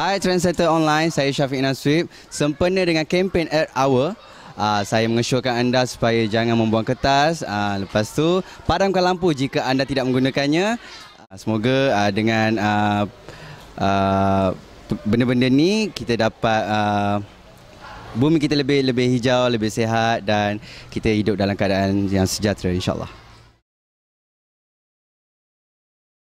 Hai Trendsetter Online, saya Syafiq Naswib. Sempena dengan kempen Earth Hour, Uh, saya mengesyorkan anda supaya jangan membuang kertas. Uh, lepas tu padamkan lampu jika anda tidak menggunakannya. Uh, semoga uh, dengan uh, uh, benda-benda ni kita dapat uh, bumi kita lebih lebih hijau, lebih sehat dan kita hidup dalam keadaan yang sejahtera insyaallah.